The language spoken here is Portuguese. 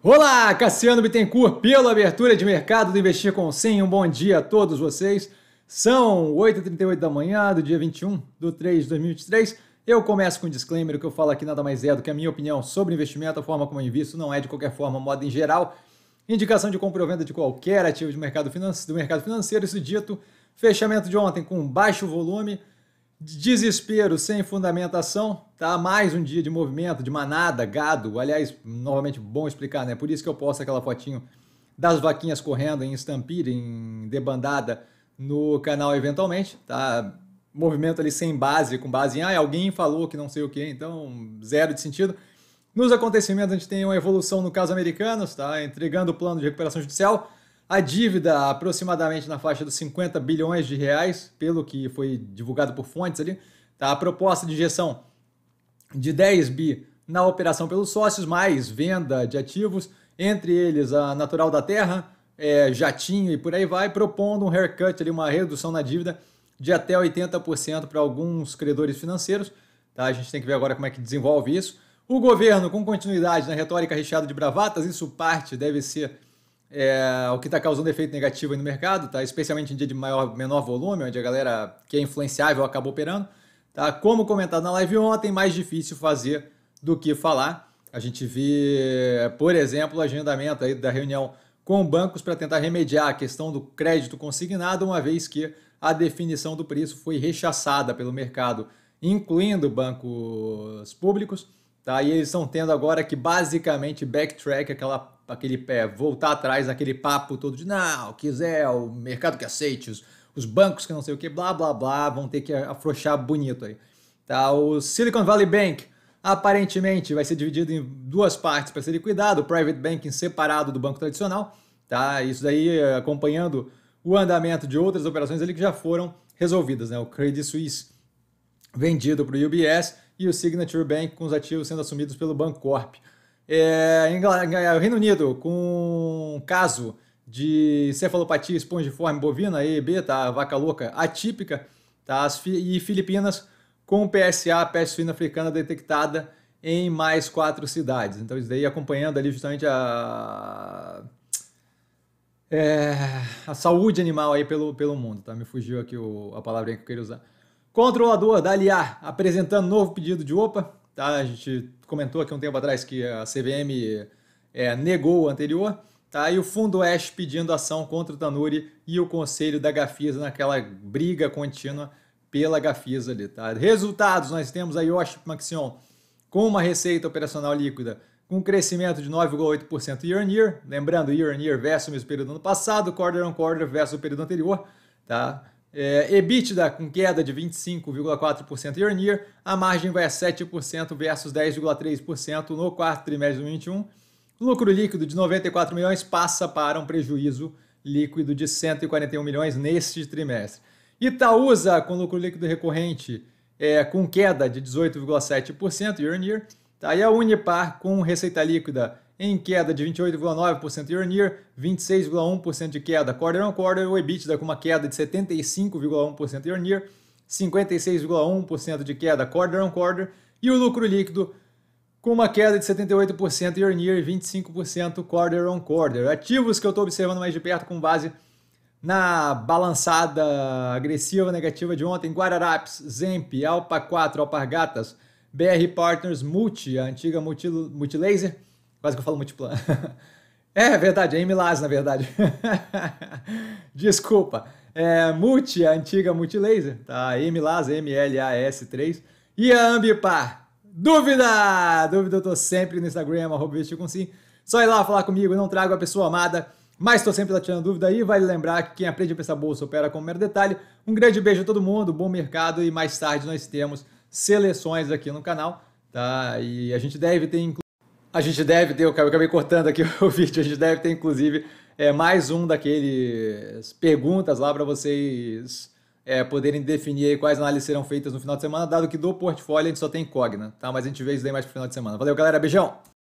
Olá, Cassiano Bittencourt, pela abertura de mercado do Investir com 100. Um bom dia a todos vocês. São 8h38 da manhã do dia 21 de 3 de 2023. Eu começo com um disclaimer: o que eu falo aqui nada mais é do que a minha opinião sobre investimento, a forma como eu invisto, não é de qualquer forma, moda em geral. Indicação de compra ou venda de qualquer ativo de mercado do mercado financeiro. Isso dito, fechamento de ontem com baixo volume Desespero sem fundamentação, tá? Mais um dia de movimento, de manada, gado. Aliás, novamente bom explicar, né? Por isso que eu posto aquela fotinho das vaquinhas correndo em estampida, em debandada no canal eventualmente, tá? Movimento ali sem base, com base em ah, alguém falou que não sei o que, então zero de sentido. Nos acontecimentos a gente tem uma evolução no caso americanos, tá? Entregando o plano de recuperação judicial a dívida aproximadamente na faixa dos 50 bilhões de reais, pelo que foi divulgado por fontes ali. Tá? A proposta de injeção de 10 bi na operação pelos sócios, mais venda de ativos, entre eles a Natural da Terra, é, Jatinho e por aí vai, propondo um haircut, ali, uma redução na dívida de até 80% para alguns credores financeiros. Tá? A gente tem que ver agora como é que desenvolve isso. O governo, com continuidade na retórica recheada de bravatas, isso parte deve ser é, o que está causando efeito negativo no mercado, tá? especialmente em dia de maior, menor volume, onde a galera que é influenciável acaba operando. Tá? Como comentado na live ontem, mais difícil fazer do que falar. A gente vê, por exemplo, o agendamento aí da reunião com bancos para tentar remediar a questão do crédito consignado, uma vez que a definição do preço foi rechaçada pelo mercado, incluindo bancos públicos. Tá? E eles estão tendo agora que basicamente backtrack aquela aquele pé, voltar atrás daquele papo todo de não, quiser, o mercado que aceite, os, os bancos que não sei o que, blá blá blá, vão ter que afrouxar bonito aí. Tá? O Silicon Valley Bank aparentemente vai ser dividido em duas partes para ser liquidado, o private banking separado do banco tradicional, tá? Isso daí acompanhando o andamento de outras operações ali que já foram resolvidas, né? O Credit Suisse vendido para o UBS e o Signature Bank com os ativos sendo assumidos pelo Bancorp. Corp. É, é Reino Unido, com caso de cefalopatia espongiforme bovina, EB, tá? Vaca louca atípica, tá? E Filipinas com PSA, peste suína africana detectada em mais quatro cidades. Então, isso daí acompanhando ali justamente a. É, a saúde animal aí pelo, pelo mundo, tá? Me fugiu aqui o, a palavra que eu queria usar. Controlador da Aliar apresentando novo pedido de OPA, Tá? A gente comentou aqui um tempo atrás que a CVM é, negou o anterior. Tá? E o Fundo Oeste pedindo ação contra o Tanuri e o Conselho da Gafisa naquela briga contínua pela Gafisa ali. Tá? Resultados, nós temos a Yoshi Maxion com uma receita operacional líquida com crescimento de 9,8% year on year, lembrando year on year versus o mesmo período do ano passado, quarter on quarter versus o período anterior, tá? É, EBITDA com queda de 25,4% year on year, a margem vai a 7% versus 10,3% no quarto trimestre de 2021. Lucro líquido de 94 milhões passa para um prejuízo líquido de 141 milhões neste trimestre. Itaúsa com lucro líquido recorrente é, com queda de 18,7% year on year. Tá? E a Unipar com receita líquida em queda de 28,9% year on year, 26,1% de queda quarter on quarter, o EBITDA com uma queda de 75,1% year on year, 56,1% de queda quarter on quarter e o lucro líquido com uma queda de 78% year on year e 25% quarter on quarter. Ativos que eu estou observando mais de perto com base na balançada agressiva negativa de ontem, Guararapes, Zemp, Alpa 4, Alpargatas, BR Partners Multi, a antiga Multilaser, Quase que eu falo multiplano é verdade, é Milaz, na verdade. Desculpa. É, multi, a antiga Multilaser, tá? MLAS, M-L-A-S-3. E a Ambipar. Dúvida! Dúvida eu tô sempre no Instagram, arroba com sim. Só ir lá falar comigo, eu não trago a pessoa amada. Mas estou sempre lá tirando dúvida e vale lembrar que quem aprende a pensar bolsa opera com um mero detalhe. Um grande beijo a todo mundo, bom mercado e mais tarde nós temos seleções aqui no canal, tá? E a gente deve ter inclusive a gente deve ter, eu acabei cortando aqui o vídeo, a gente deve ter, inclusive, é, mais um daqueles perguntas lá para vocês é, poderem definir quais análises serão feitas no final de semana, dado que do portfólio a gente só tem cogna, tá? Mas a gente vê isso daí mais pro final de semana. Valeu, galera. Beijão!